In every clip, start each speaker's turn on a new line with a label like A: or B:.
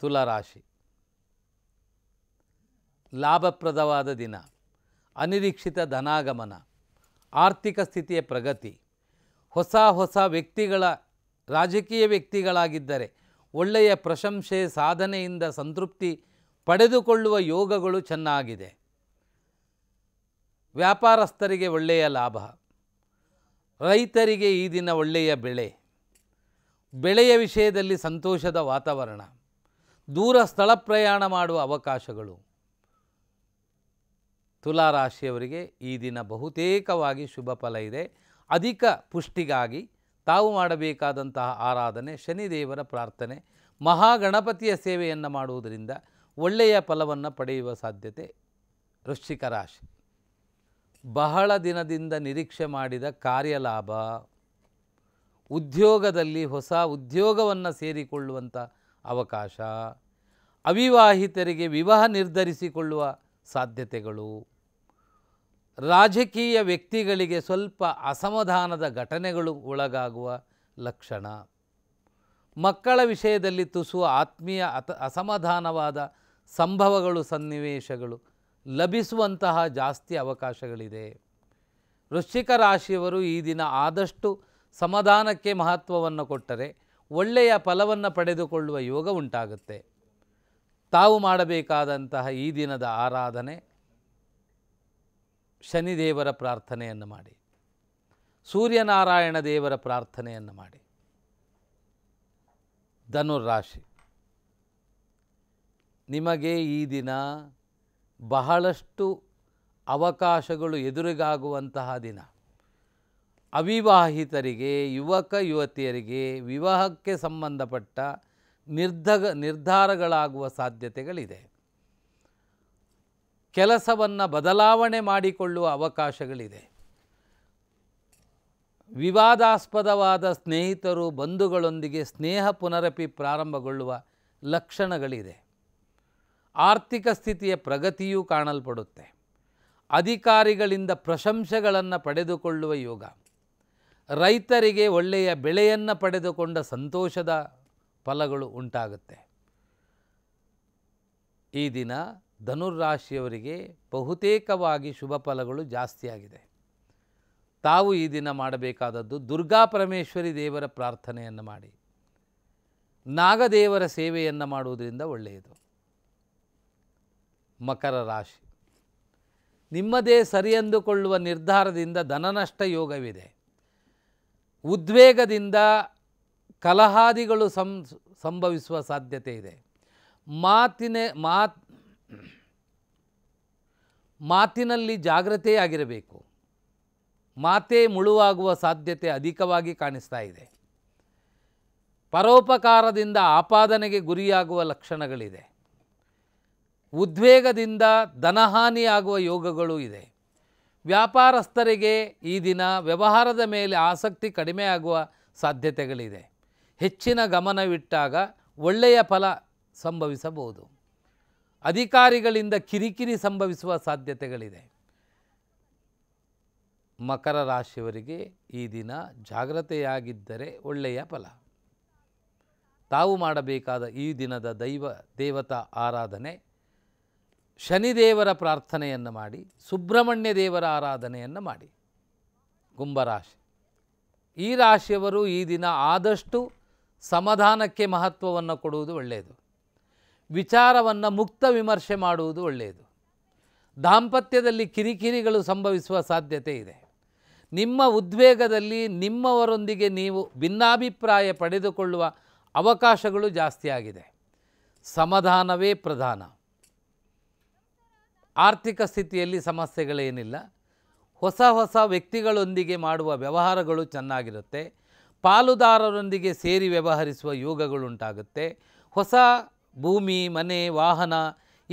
A: ತುಲಾರಾಶಿ ಲಾಭಪ್ರದವಾದ ದಿನ ಅನಿರೀಕ್ಷಿತ ಧನಾಗಮನ ಆರ್ಥಿಕ ಸ್ಥಿತಿಯ ಪ್ರಗತಿ ಹೊಸ ಹೊಸ ವ್ಯಕ್ತಿಗಳ ರಾಜಕೀಯ ವ್ಯಕ್ತಿಗಳಾಗಿದ್ದರೆ ಒಳ್ಳೆಯ ಪ್ರಶಂಸೆ ಸಾಧನೆಯಿಂದ ಸಂತೃಪ್ತಿ ಪಡೆದುಕೊಳ್ಳುವ ಯೋಗಗಳು ಚೆನ್ನಾಗಿದೆ ವ್ಯಾಪಾರಸ್ಥರಿಗೆ ಒಳ್ಳೆಯ ಲಾಭ ರೈತರಿಗೆ ಈ ದಿನ ಒಳ್ಳೆಯ ಬೆಳೆ ಬೆಳೆಯ ವಿಷಯದಲ್ಲಿ ಸಂತೋಷದ ವಾತಾವರಣ ದೂರ ಸ್ಥಳ ಪ್ರಯಾಣ ಮಾಡುವ ಅವಕಾಶಗಳು ತುಲಾರಾಶಿಯವರಿಗೆ ಈ ದಿನ ಬಹುತೇಕವಾಗಿ ಶುಭ ಫಲ ಇದೆ ಅಧಿಕ ಪುಷ್ಟಿಗಾಗಿ ತಾವು ಮಾಡಬೇಕಾದಂತಹ ಆರಾಧನೆ ಶನಿದೇವರ ಪ್ರಾರ್ಥನೆ ಮಹಾಗಣಪತಿಯ ಸೇವೆಯನ್ನು ಮಾಡುವುದರಿಂದ ಒಳ್ಳೆಯ ಫಲವನ್ನು ಪಡೆಯುವ ಸಾಧ್ಯತೆ ವೃಶ್ಚಿಕ ರಾಶಿ ಬಹಳ ದಿನದಿಂದ ನಿರೀಕ್ಷೆ ಮಾಡಿದ ಕಾರ್ಯಲಾಭ ಉದ್ಯೋಗದಲ್ಲಿ ಹೊಸ ಉದ್ಯೋಗವನ್ನು ಸೇರಿಕೊಳ್ಳುವಂಥ ಅವಕಾಶ ಅವಿವಾಹಿತರಿಗೆ ವಿವಾಹ ನಿರ್ಧರಿಸಿಕೊಳ್ಳುವ ಸಾಧ್ಯತೆಗಳು ರಾಜಕೀಯ ವ್ಯಕ್ತಿಗಳಿಗೆ ಸ್ವಲ್ಪ ಅಸಮಾಧಾನದ ಘಟನೆಗಳು ಒಳಗಾಗುವ ಲಕ್ಷಣ ಮಕ್ಕಳ ವಿಷಯದಲ್ಲಿ ತುಸುವ ಆತ್ಮೀಯ ಅತ ಅಸಮಾಧಾನವಾದ ಸಂಭವಗಳು ಸನ್ನಿವೇಶಗಳು ಲಭಿಸುವಂತಹ ಜಾಸ್ತಿ ಅವಕಾಶಗಳಿದೆ ವೃಶ್ಚಿಕ ರಾಶಿಯವರು ಈ ದಿನ ಆದಷ್ಟು ಸಮಾಧಾನಕ್ಕೆ ಮಹತ್ವವನ್ನು ಕೊಟ್ಟರೆ ಒಳ್ಳೆಯ ಫಲವನ್ನು ಪಡೆದುಕೊಳ್ಳುವ ಯೋಗ ಉಂಟಾಗುತ್ತೆ ತಾವು ಮಾಡಬೇಕಾದಂತಹ ಈ ದಿನದ ಆರಾಧನೆ ಶನಿದೇವರ ಪ್ರಾರ್ಥನೆಯನ್ನು ಮಾಡಿ ಸೂರ್ಯನಾರಾಯಣ ದೇವರ ಪ್ರಾರ್ಥನೆಯನ್ನು ಮಾಡಿ ಧನುರಾಶಿ ನಿಮಗೆ ಈ ದಿನ ಬಹಳಷ್ಟು ಅವಕಾಶಗಳು ಎದುರಿಗಾಗುವಂತಹ ದಿನ ಅವಿವಾಹಿತರಿಗೆ ಯುವಕ ಯುವತಿಯರಿಗೆ ವಿವಾಹಕ್ಕೆ ಸಂಬಂಧಪಟ್ಟ ನಿರ್ಧಗ ನಿರ್ಧಾರಗಳಾಗುವ ಸಾಧ್ಯತೆಗಳಿದೆ ಕೆಲಸವನ್ನು ಬದಲಾವಣೆ ಮಾಡಿಕೊಳ್ಳುವ ಅವಕಾಶಗಳಿದೆ ವಿವಾದಾಸ್ಪದವಾದ ಸ್ನೇಹಿತರು ಬಂಧುಗಳೊಂದಿಗೆ ಸ್ನೇಹ ಪುನರಪಿ ಪ್ರಾರಂಭಗೊಳ್ಳುವ ಲಕ್ಷಣಗಳಿದೆ ಆರ್ಥಿಕ ಸ್ಥಿತಿಯ ಪ್ರಗತಿಯೂ ಕಾಣಲ್ಪಡುತ್ತೆ ಅಧಿಕಾರಿಗಳಿಂದ ಪ್ರಶಂಸೆಗಳನ್ನು ಪಡೆದುಕೊಳ್ಳುವ ಯೋಗ ರೈತರಿಗೆ ಒಳ್ಳೆಯ ಬೆಳೆಯನ್ನು ಪಡೆದುಕೊಂಡ ಸಂತೋಷದ ಫಲಗಳು ಉಂಟಾಗುತ್ತೆ ಈ ದಿನ ರಾಶಿಯವರಿಗೆ ಬಹುತೇಕವಾಗಿ ಶುಭ ಫಲಗಳು ಜಾಸ್ತಿಯಾಗಿದೆ ತಾವು ಈ ದಿನ ಮಾಡಬೇಕಾದದ್ದು ದುರ್ಗಾ ಪರಮೇಶ್ವರಿ ದೇವರ ಪ್ರಾರ್ಥನೆಯನ್ನು ಮಾಡಿ ನಾಗದೇವರ ಸೇವೆಯನ್ನು ಮಾಡುವುದರಿಂದ ಒಳ್ಳೆಯದು ಮಕರ ರಾಶಿ ನಿಮ್ಮದೇ ಸರಿ ನಿರ್ಧಾರದಿಂದ ಧನನಷ್ಟ ಯೋಗವಿದೆ ಉದ್ವೇಗದಿಂದ ಕಲಹಾದಿಗಳು ಸಂ ಸಂಭವಿಸುವ ಸಾಧ್ಯತೆ ಇದೆ ಮಾತಿನ ಮಾತ್ ಮಾತಿನಲ್ಲಿ ಜಾಗ್ರತೆಯಾಗಿರಬೇಕು ಮಾತೇ ಮುಳುವಾಗುವ ಸಾಧ್ಯತೆ ಅಧಿಕವಾಗಿ ಕಾಣಿಸ್ತಾ ಇದೆ ಪರೋಪಕಾರದಿಂದ ಆಪಾದನೆಗೆ ಗುರಿಯಾಗುವ ಲಕ್ಷಣಗಳಿದೆ ಉದ್ವೇಗದಿಂದ ಧನಹಾನಿಯಾಗುವ ಯೋಗಗಳು ಇದೆ ವ್ಯಾಪಾರಸ್ಥರಿಗೆ ಈ ದಿನ ವ್ಯವಹಾರದ ಮೇಲೆ ಆಸಕ್ತಿ ಕಡಿಮೆಯಾಗುವ ಸಾಧ್ಯತೆಗಳಿದೆ ಹೆಚ್ಚಿನ ಗಮನವಿಟ್ಟಾಗ ಒಳ್ಳೆಯ ಫಲ ಸಂಭವಿಸಬಹುದು ಅಧಿಕಾರಿಗಳಿಂದ ಕಿರಿಕಿರಿ ಸಂಭವಿಸುವ ಸಾಧ್ಯತೆಗಳಿದೆ ಮಕರ ರಾಶಿಯವರಿಗೆ ಈ ದಿನ ಜಾಗ್ರತೆಯಾಗಿದ್ದರೆ ಒಳ್ಳೆಯ ಫಲ ತಾವು ಮಾಡಬೇಕಾದ ಈ ದಿನದ ದೈವ ದೇವತಾ ಆರಾಧನೆ ಶನಿದೇವರ ಪ್ರಾರ್ಥನೆಯನ್ನು ಮಾಡಿ ಸುಬ್ರಹ್ಮಣ್ಯ ದೇವರ ಆರಾಧನೆಯನ್ನು ಮಾಡಿ ಕುಂಭರಾಶಿ ಈ ರಾಶಿಯವರು ಈ ದಿನ ಆದಷ್ಟು ಸಮಾಧಾನಕ್ಕೆ ಮಹತ್ವವನ್ನು ಕೊಡುವುದು ಒಳ್ಳೆಯದು ವಿಚಾರವನ್ನು ಮುಕ್ತ ವಿಮರ್ಶೆ ಮಾಡುವುದು ಒಳ್ಳೆಯದು ದಾಂಪತ್ಯದಲ್ಲಿ ಕಿರಿಕಿರಿಗಳು ಸಂಭವಿಸುವ ಸಾಧ್ಯತೆ ಇದೆ ನಿಮ್ಮ ಉದ್ವೇಗದಲ್ಲಿ ನಿಮ್ಮವರೊಂದಿಗೆ ನೀವು ಭಿನ್ನಾಭಿಪ್ರಾಯ ಪಡೆದುಕೊಳ್ಳುವ ಅವಕಾಶಗಳು ಜಾಸ್ತಿಯಾಗಿದೆ ಸಮಾಧಾನವೇ ಪ್ರಧಾನ ಆರ್ಥಿಕ ಸ್ಥಿತಿಯಲ್ಲಿ ಸಮಸ್ಯೆಗಳೇನಿಲ್ಲ ಹೊಸ ಹೊಸ ವ್ಯಕ್ತಿಗಳೊಂದಿಗೆ ಮಾಡುವ ವ್ಯವಹಾರಗಳು ಚೆನ್ನಾಗಿರುತ್ತೆ ಪಾಲುದಾರರೊಂದಿಗೆ ಸೇರಿ ವ್ಯವಹರಿಸುವ ಯೋಗಗಳುಂಟಾಗುತ್ತೆ ಹೊಸ ಭೂಮಿ ಮನೆ ವಾಹನ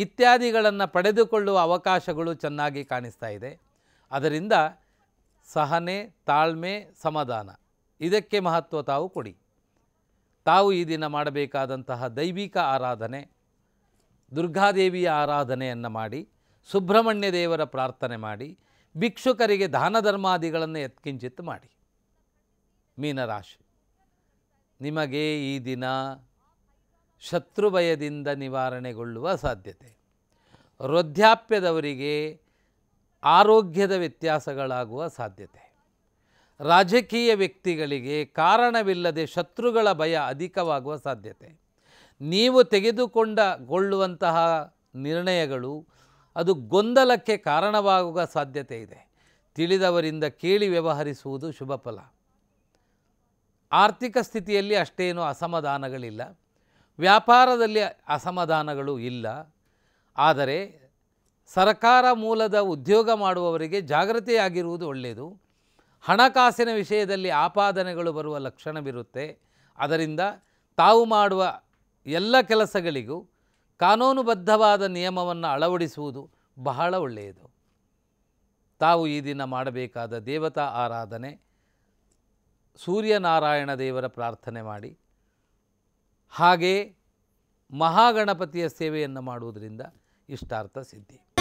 A: ಇತ್ಯಾದಿಗಳನ್ನು ಪಡೆದುಕೊಳ್ಳುವ ಅವಕಾಶಗಳು ಚೆನ್ನಾಗಿ ಕಾಣಿಸ್ತಾ ಇದೆ ಅದರಿಂದ ಸಹನೆ ತಾಳ್ಮೆ ಸಮಾಧಾನ ಇದಕ್ಕೆ ಮಹತ್ವ ತಾವು ಕೊಡಿ ತಾವು ಈ ದಿನ ಮಾಡಬೇಕಾದಂತಹ ದೈವಿಕ ಆರಾಧನೆ ದುರ್ಗಾದೇವಿಯ ಆರಾಧನೆಯನ್ನು ಮಾಡಿ ಸುಬ್ರಹ್ಮಣ್ಯ ದೇವರ ಪ್ರಾರ್ಥನೆ ಮಾಡಿ ಭಿಕ್ಷುಕರಿಗೆ ದಾನ ಧರ್ಮಾದಿಗಳನ್ನು ಎತ್ಕಿಂಚಿತ್ ಮಾಡಿ ಮೀನರಾಶಿ ನಿಮಗೆ ಈ ದಿನ ಶತ್ರು ಭಯದಿಂದ ನಿವಾರಣೆಗೊಳ್ಳುವ ಸಾಧ್ಯತೆ ವೃದ್ಧಾಪ್ಯದವರಿಗೆ ಆರೋಗ್ಯದ ವ್ಯತ್ಯಾಸಗಳಾಗುವ ಸಾಧ್ಯತೆ ರಾಜಕೀಯ ವ್ಯಕ್ತಿಗಳಿಗೆ ಕಾರಣವಿಲ್ಲದೆ ಶತ್ರುಗಳ ಭಯ ಅಧಿಕವಾಗುವ ಸಾಧ್ಯತೆ ನೀವು ತೆಗೆದುಕೊಂಡ ಗೊಳ್ಳುವಂತಹ ನಿರ್ಣಯಗಳು ಅದು ಗೊಂದಲಕ್ಕೆ ಕಾರಣವಾಗುವ ಸಾಧ್ಯತೆ ಇದೆ ತಿಳಿದವರಿಂದ ಕೇಳಿ ವ್ಯವಹರಿಸುವುದು ಶುಭ ಫಲ ಆರ್ಥಿಕ ಸ್ಥಿತಿಯಲ್ಲಿ ಅಷ್ಟೇನು ಅಸಮಾಧಾನಗಳಿಲ್ಲ ವ್ಯಾಪಾರದಲ್ಲಿ ಅಸಮಾಧಾನಗಳು ಇಲ್ಲ ಆದರೆ ಸರ್ಕಾರ ಮೂಲದ ಉದ್ಯೋಗ ಮಾಡುವವರಿಗೆ ಜಾಗೃತೆಯಾಗಿರುವುದು ಒಳ್ಳೆಯದು ಹಣಕಾಸಿನ ವಿಷಯದಲ್ಲಿ ಆಪಾದನೆಗಳು ಬರುವ ಲಕ್ಷಣವಿರುತ್ತೆ ಅದರಿಂದ ತಾವು ಮಾಡುವ ಎಲ್ಲ ಕೆಲಸಗಳಿಗೂ ಕಾನೂನುಬದ್ಧವಾದ ನಿಯಮವನ್ನು ಅಳವಡಿಸುವುದು ಬಹಳ ಒಳ್ಳೆಯದು ತಾವು ಈ ದಿನ ಮಾಡಬೇಕಾದ ದೇವತಾ ಆರಾಧನೆ ಸೂರ್ಯನಾರಾಯಣ ದೇವರ ಪ್ರಾರ್ಥನೆ ಮಾಡಿ ಹಾಗೆಯೇ ಮಹಾಗಣಪತಿಯ ಸೇವೆಯನ್ನು ಮಾಡುವುದರಿಂದ ಇಷ್ಟಾರ್ಥ ಸಿದ್ಧಿ